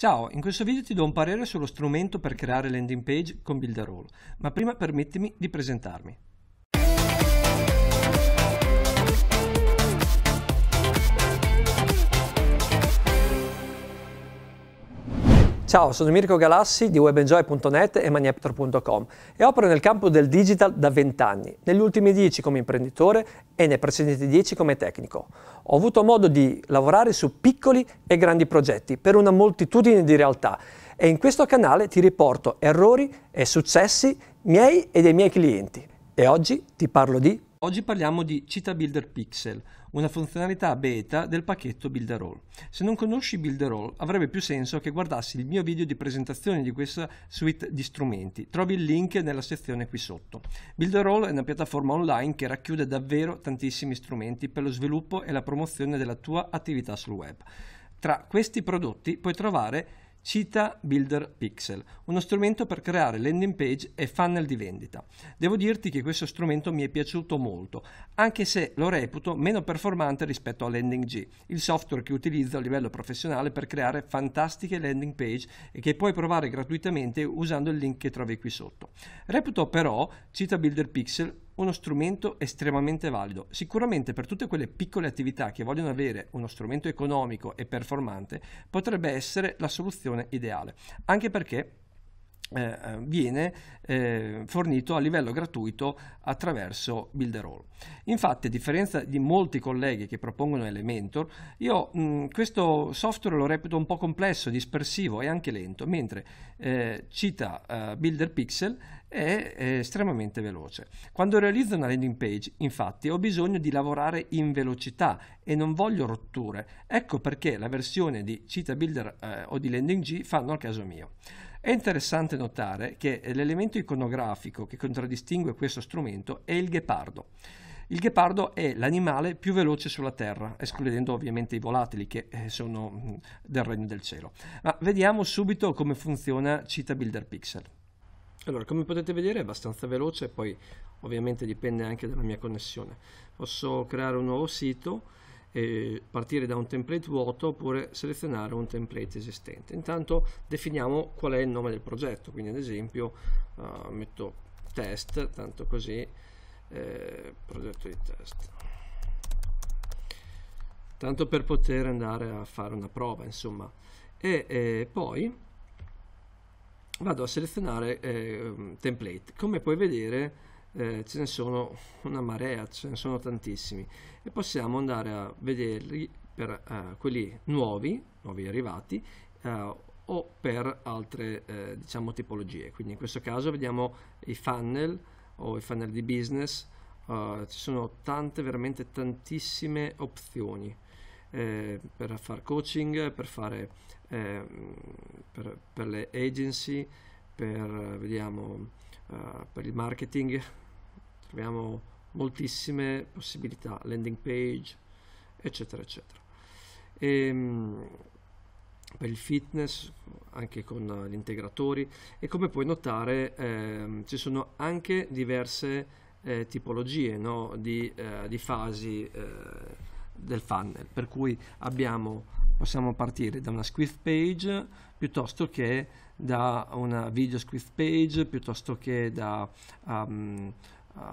Ciao, in questo video ti do un parere sullo strumento per creare landing page con Builderall, ma prima permettimi di presentarmi. Ciao, sono Mirko Galassi di webenjoy.net e maniaptor.com e opero nel campo del digital da 20 anni, negli ultimi 10 come imprenditore e nei precedenti 10 come tecnico. Ho avuto modo di lavorare su piccoli e grandi progetti per una moltitudine di realtà e in questo canale ti riporto errori e successi miei e dei miei clienti. E oggi ti parlo di... Oggi parliamo di Cita Builder Pixel, una funzionalità beta del pacchetto Builderall. Se non conosci Builderall avrebbe più senso che guardassi il mio video di presentazione di questa suite di strumenti. Trovi il link nella sezione qui sotto. Builderall è una piattaforma online che racchiude davvero tantissimi strumenti per lo sviluppo e la promozione della tua attività sul web. Tra questi prodotti puoi trovare cita Builder Pixel, uno strumento per creare landing page e funnel di vendita. Devo dirti che questo strumento mi è piaciuto molto, anche se lo reputo meno performante rispetto a Landing G, il software che utilizzo a livello professionale per creare fantastiche landing page e che puoi provare gratuitamente usando il link che trovi qui sotto. Reputo però cita Builder Pixel uno strumento estremamente valido. Sicuramente per tutte quelle piccole attività che vogliono avere uno strumento economico e performante potrebbe essere la soluzione ideale, anche perché eh, eh, viene eh, fornito a livello gratuito attraverso Builderall. Infatti, a differenza di molti colleghi che propongono Elementor, io mh, questo software lo reputo un po' complesso, dispersivo e anche lento, mentre eh, Cita eh, Builder Pixel è, è estremamente veloce. Quando realizzo una landing page, infatti, ho bisogno di lavorare in velocità e non voglio rotture. Ecco perché la versione di Cita Builder eh, o di Landing G fanno al caso mio. È interessante notare che l'elemento iconografico che contraddistingue questo strumento è il ghepardo. Il ghepardo è l'animale più veloce sulla Terra, escludendo ovviamente i volatili che eh, sono del regno del cielo. Ma vediamo subito come funziona Cita Builder Pixel. Allora, come potete vedere è abbastanza veloce, poi ovviamente dipende anche dalla mia connessione. Posso creare un nuovo sito eh, partire da un template vuoto oppure selezionare un template esistente. Intanto definiamo qual è il nome del progetto, quindi ad esempio uh, metto test, tanto così, eh, progetto di test. Tanto per poter andare a fare una prova, insomma. E eh, poi vado a selezionare eh, template. Come puoi vedere eh, ce ne sono una marea, ce ne sono tantissimi e possiamo andare a vederli per eh, quelli nuovi, nuovi arrivati eh, o per altre eh, diciamo tipologie. Quindi in questo caso vediamo i funnel o i funnel di business, eh, ci sono tante, veramente tantissime opzioni. Eh, per fare coaching, per fare eh, per, per, le agency, per, vediamo, uh, per il marketing, troviamo moltissime possibilità, landing page, eccetera, eccetera. E, ehm, per il fitness, anche con gli integratori e come puoi notare eh, ci sono anche diverse eh, tipologie no? di, eh, di, fasi eh, del funnel, per cui abbiamo, possiamo partire da una squiff page piuttosto che da una video squiff page, piuttosto che da... Um,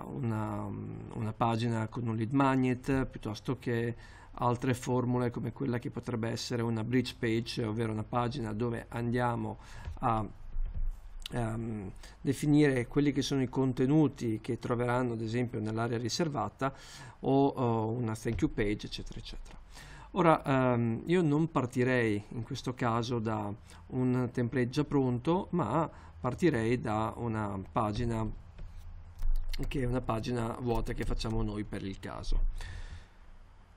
una, una pagina con un lead magnet piuttosto che altre formule come quella che potrebbe essere una bridge page, ovvero una pagina dove andiamo a um, definire quelli che sono i contenuti che troveranno ad esempio nell'area riservata o, o una thank you page eccetera eccetera. Ora um, io non partirei in questo caso da un template già pronto ma partirei da una pagina che è una pagina vuota che facciamo noi per il caso.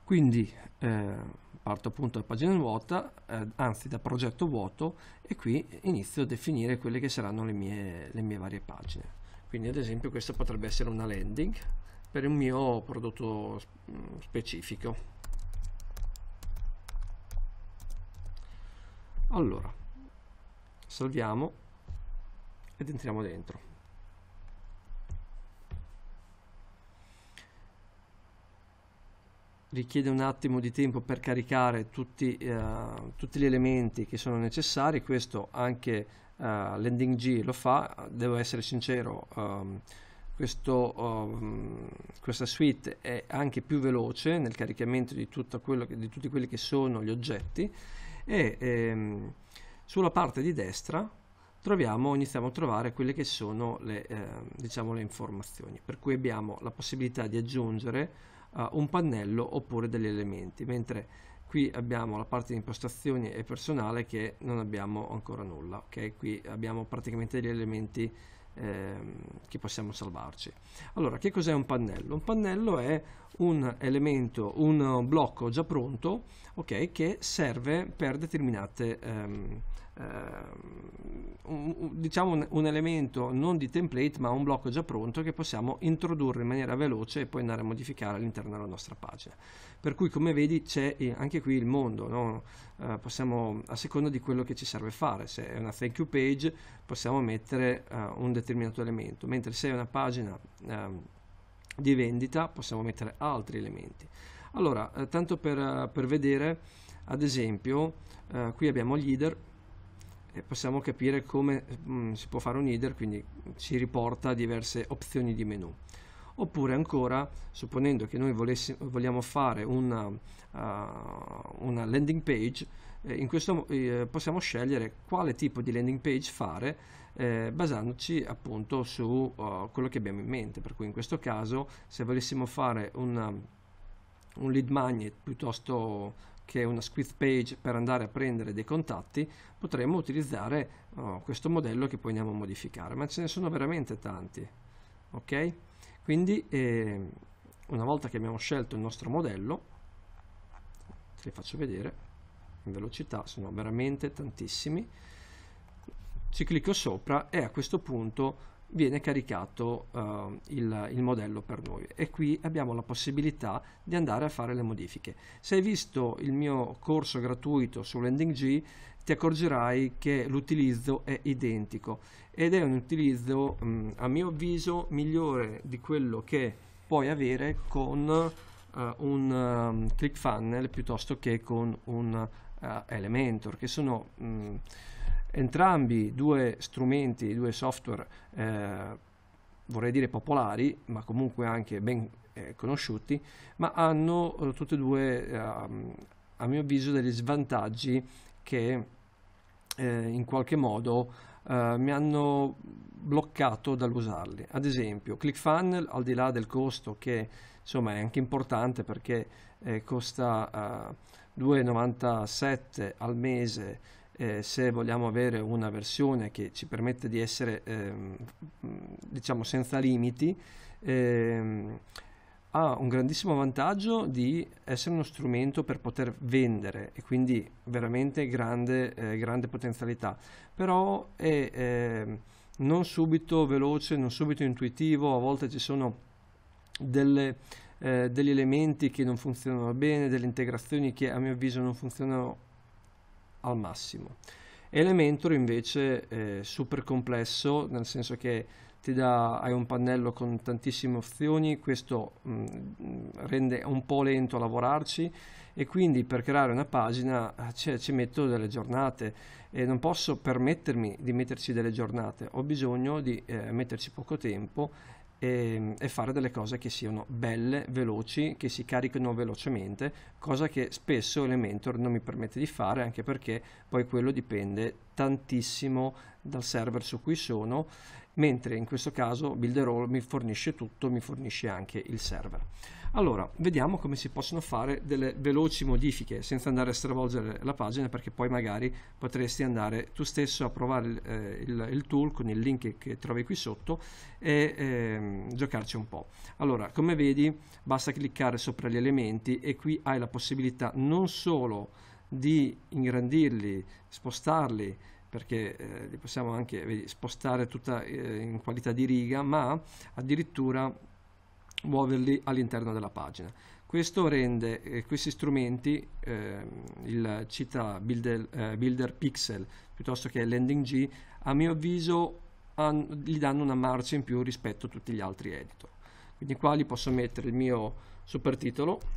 Quindi eh, parto appunto da pagina vuota, eh, anzi da progetto vuoto e qui inizio a definire quelle che saranno le mie, le mie varie pagine. Quindi ad esempio questa potrebbe essere una landing per un mio prodotto mm, specifico. Allora, salviamo ed entriamo dentro. richiede un attimo di tempo per caricare tutti, eh, tutti gli elementi che sono necessari, questo anche eh, Landing G lo fa, devo essere sincero, um, questo, um, questa suite è anche più veloce nel caricamento di, che, di tutti quelli che sono gli oggetti e ehm, sulla parte di destra troviamo, iniziamo a trovare quelle che sono le, eh, diciamo le informazioni, per cui abbiamo la possibilità di aggiungere uh, un pannello oppure degli elementi, mentre qui abbiamo la parte di impostazioni e personale che non abbiamo ancora nulla, ok? Qui abbiamo praticamente degli elementi ehm, che possiamo salvarci. Allora, che cos'è un pannello? Un pannello è un elemento, un blocco già pronto, ok, che serve per determinate ehm, Ehm, diciamo un, un, elemento non di template ma un blocco già pronto che possiamo introdurre in maniera veloce e poi andare a modificare all'interno della nostra pagina per cui come vedi c'è eh, anche qui il mondo no? uh, possiamo a seconda di quello che ci serve fare se è una thank you page possiamo mettere uh, un determinato elemento mentre se è una pagina um, di vendita possiamo mettere altri elementi allora uh, tanto per, per, vedere ad esempio qui abbiamo leader possiamo capire come mh, mm, si può fare un header, quindi ci riporta diverse opzioni di menu. Oppure ancora, supponendo che noi volessi, vogliamo fare una, uh, una landing page, eh, in questo, eh, possiamo scegliere quale tipo di landing page fare eh, basandoci appunto su uh, quello che abbiamo in mente. Per cui in questo caso, se volessimo fare una, un lead magnet piuttosto che è una squeeze page per andare a prendere dei contatti, potremmo utilizzare oh, questo modello che poi andiamo a modificare, ma ce ne sono veramente tanti. Ok? Quindi eh, una volta che abbiamo scelto il nostro modello, vi faccio vedere in velocità, sono veramente tantissimi, ci clicco sopra e a questo punto viene caricato uh, il, il, modello per noi e qui abbiamo la possibilità di andare a fare le modifiche. Se hai visto il mio corso gratuito su LendingG ti accorgerai che l'utilizzo è identico ed è un utilizzo mh, mm, a mio avviso migliore di quello che puoi avere con uh, un um, mm, ClickFunnel piuttosto che con un uh, eh, Elementor che sono mh, mm, entrambi due strumenti, due software eh, vorrei dire popolari, ma comunque anche ben eh, conosciuti, ma hanno eh, tutti e due, eh, a mio avviso, degli svantaggi che eh, in qualche modo eh, mi hanno bloccato dall'usarli. Ad esempio, ClickFunnel, al di là del costo che insomma è anche importante perché costa 2,97 al mese eh, se vogliamo avere una versione che ci permette di essere ehm, diciamo senza limiti ehm, ha un grandissimo vantaggio di essere uno strumento per poter vendere e quindi veramente grande, eh, grande potenzialità però è eh, non subito veloce non subito intuitivo a volte ci sono delle, eh, degli elementi che non funzionano bene delle integrazioni che a mio avviso non funzionano al massimo. Elementor invece è eh, super complesso, nel senso che ti dà, hai un pannello con tantissime opzioni, questo mh, mm, rende un po' lento a lavorarci e quindi per creare una pagina cioè, ci metto delle giornate e non posso permettermi di metterci delle giornate, ho bisogno di eh, metterci poco tempo e, ehm, e, fare delle cose che siano belle, veloci, che si carichino velocemente, cosa che spesso Elementor non mi permette di fare anche perché poi quello dipende tantissimo dal server su cui sono, mentre in questo caso Builderall mi fornisce tutto, mi fornisce anche il server. Allora, vediamo come si possono fare delle veloci modifiche senza andare a stravolgere la pagina perché poi magari potresti andare tu stesso a provare eh, il, il, tool con il link che trovi qui sotto e eh, giocarci un po'. Allora, come vedi basta cliccare sopra gli elementi e qui hai la possibilità non solo di di ingrandirli, spostarli, perché eh, li possiamo anche vedi, spostare tutta eh, in qualità di riga, ma addirittura muoverli all'interno della pagina. Questo rende eh, questi strumenti, ehm, il Cita Builder, eh, Builder, Pixel piuttosto che Landing G, a mio avviso han, gli danno una marcia in più rispetto a tutti gli altri editor. Quindi qua li posso mettere il mio supertitolo, titolo,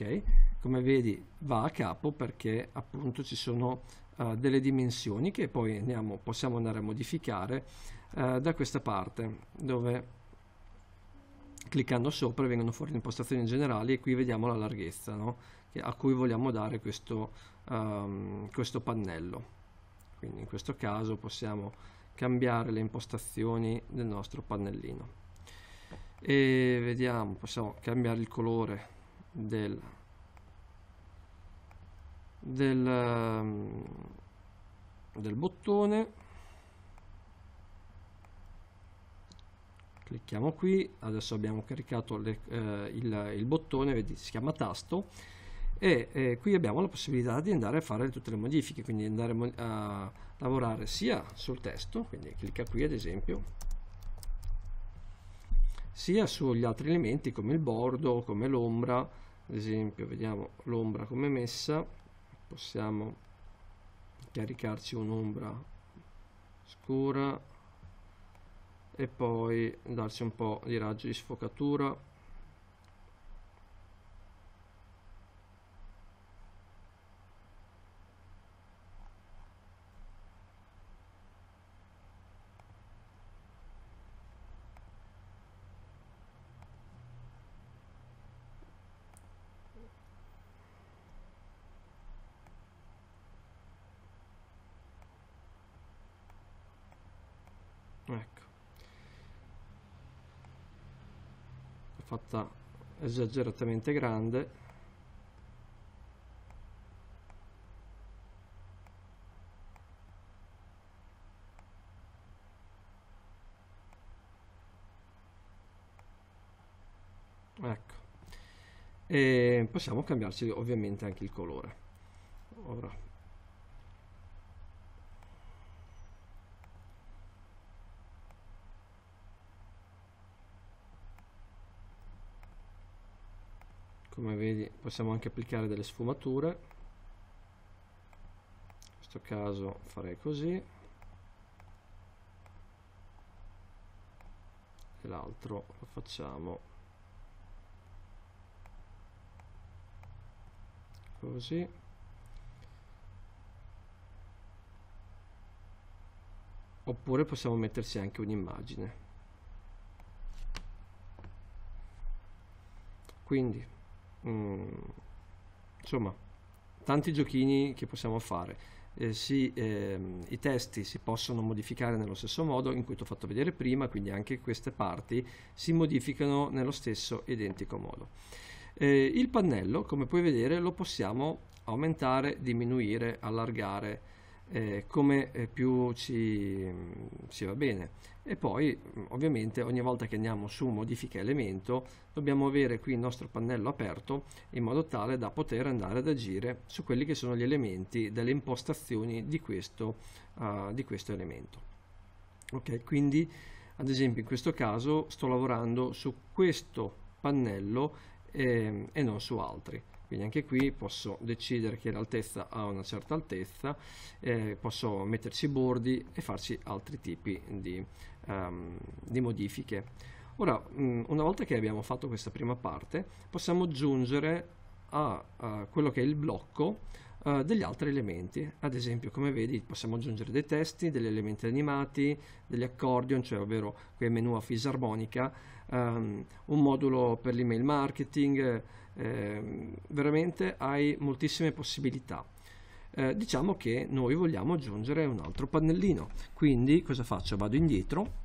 ok? Come vedi va a capo perché appunto ci sono uh, delle dimensioni che poi andiamo, possiamo andare a modificare uh, da questa parte dove cliccando sopra vengono fuori le impostazioni generali e qui vediamo la larghezza no? a cui vogliamo dare questo, um, questo pannello. Quindi in questo caso possiamo cambiare le impostazioni del nostro pannellino e vediamo possiamo cambiare il colore del, del, ehm, del bottone clicchiamo qui adesso abbiamo caricato le, eh, il, il, bottone vedi, si chiama tasto e eh, qui abbiamo la possibilità di andare a fare tutte le modifiche quindi andare a lavorare sia sul testo quindi clicca qui ad esempio sia sugli altri elementi come il bordo, come l'ombra, ad esempio vediamo l'ombra come messa, possiamo caricarci un'ombra scura e poi darci un po' di raggio di sfocatura esageratamente grande ecco e possiamo cambiarci ovviamente anche il colore ora come vedi possiamo anche applicare delle sfumature in questo caso farei così e l'altro lo facciamo così oppure possiamo metterci anche un'immagine quindi Mm. insomma, tanti giochini che possiamo fare. Eh, sì, ehm, I testi si possono modificare nello stesso modo in cui ti ho fatto vedere prima, quindi anche queste parti si modificano nello stesso identico modo. Eh, il pannello, come puoi vedere, lo possiamo aumentare, diminuire, allargare, eh, come eh, più ci, ci, va bene. E poi ovviamente ogni volta che andiamo su modifica elemento dobbiamo avere qui il nostro pannello aperto in modo tale da poter andare ad agire su quelli che sono gli elementi delle impostazioni di questo, uh, di questo elemento. Ok, quindi ad esempio in questo caso sto lavorando su questo pannello e, ehm, e non su altri quindi anche qui posso decidere che l'altezza ha una certa altezza eh, posso metterci bordi e farci altri tipi di, um, di modifiche ora mh, mm, una volta che abbiamo fatto questa prima parte possiamo aggiungere a, a quello che è il blocco Uh, degli altri elementi. Ad esempio, come vedi, possiamo aggiungere dei testi, degli elementi animati, degli accordion, cioè ovvero quei menu a fisarmonica, um, un modulo per l'email marketing, eh, veramente hai moltissime possibilità. Eh, diciamo che noi vogliamo aggiungere un altro pannellino, quindi cosa faccio? Vado indietro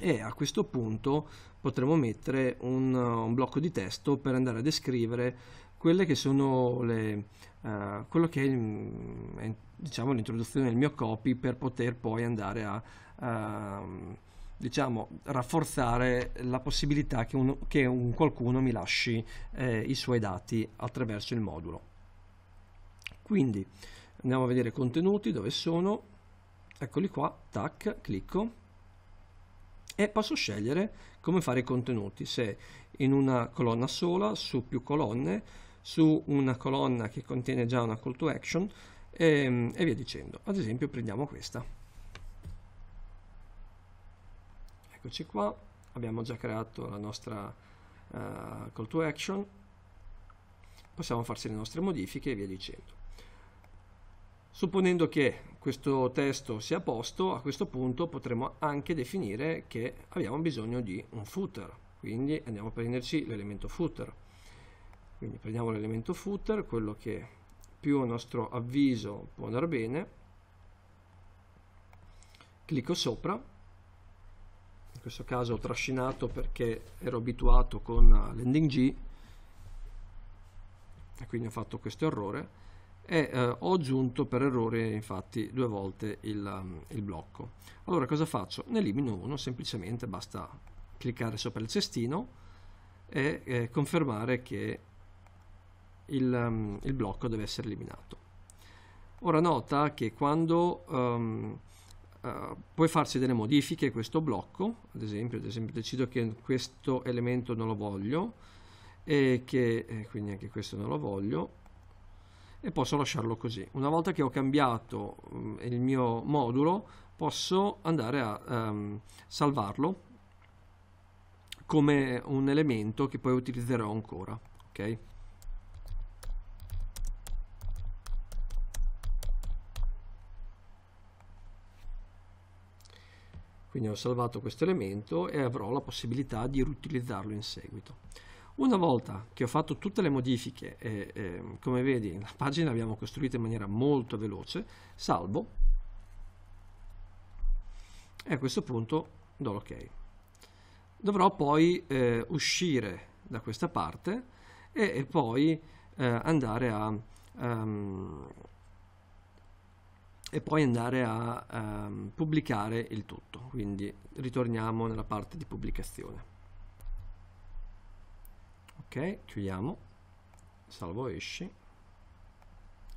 e a questo punto potremo mettere un, eh, un blocco di testo per andare a descrivere quelle che sono le, uh, quello che è, diciamo, l'introduzione del mio copy per poter poi andare a uh, diciamo, rafforzare la possibilità che, un, che un qualcuno mi lasci eh, i suoi dati attraverso il modulo. Quindi andiamo a vedere i contenuti, dove sono, eccoli qua, tac, clicco e posso scegliere come fare i contenuti, se in una colonna sola, su più colonne, su una colonna che contiene già una call to action e, ehm, e via dicendo. Ad esempio prendiamo questa. eccoci qua abbiamo già creato la nostra uh, call to action possiamo farsi le nostre modifiche e via dicendo supponendo che questo testo sia a posto a questo punto potremo anche definire che abbiamo bisogno di un footer quindi andiamo a prenderci l'elemento footer quindi prendiamo l'elemento footer quello che più a nostro avviso può andare bene clicco sopra in questo caso ho trascinato perché ero abituato con l'ending G e quindi ho fatto questo errore e eh, ho aggiunto per errore infatti due volte il, mm, il blocco allora cosa faccio? ne elimino uno semplicemente basta cliccare sopra il cestino e eh, confermare che il, um, il, blocco deve essere eliminato ora nota che quando um, eh, puoi farci delle modifiche a questo blocco, ad esempio, ad esempio decido che questo elemento non lo voglio e che eh, quindi anche questo non lo voglio e posso lasciarlo così. Una volta che ho cambiato um, il mio modulo posso andare a um, salvarlo come un elemento che poi utilizzerò ancora. Okay? Quindi ho salvato questo elemento e avrò la possibilità di riutilizzarlo in seguito. Una volta che ho fatto tutte le modifiche, e, e, come vedi la pagina l'abbiamo costruita in maniera molto veloce, salvo e a questo punto do l'ok. Dovrò poi eh, uscire da questa parte e, e poi eh, andare a um, e poi andare a ehm, pubblicare il tutto quindi ritorniamo nella parte di pubblicazione ok chiudiamo salvo esci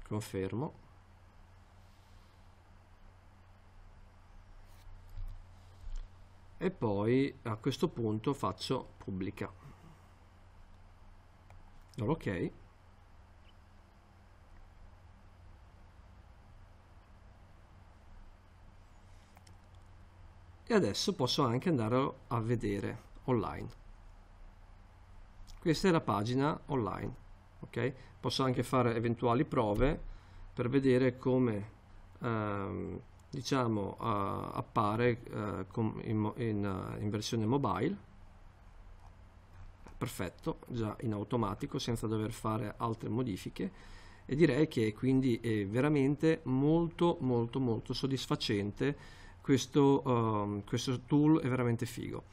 confermo e poi a questo punto faccio pubblica allora ok adesso posso anche andare a vedere online questa è la pagina online ok posso anche fare eventuali prove per vedere come ehm, diciamo eh, appare eh, in, in, eh, in versione mobile perfetto già in automatico senza dover fare altre modifiche e direi che quindi è veramente molto molto molto soddisfacente questo, um, questo tool è veramente figo.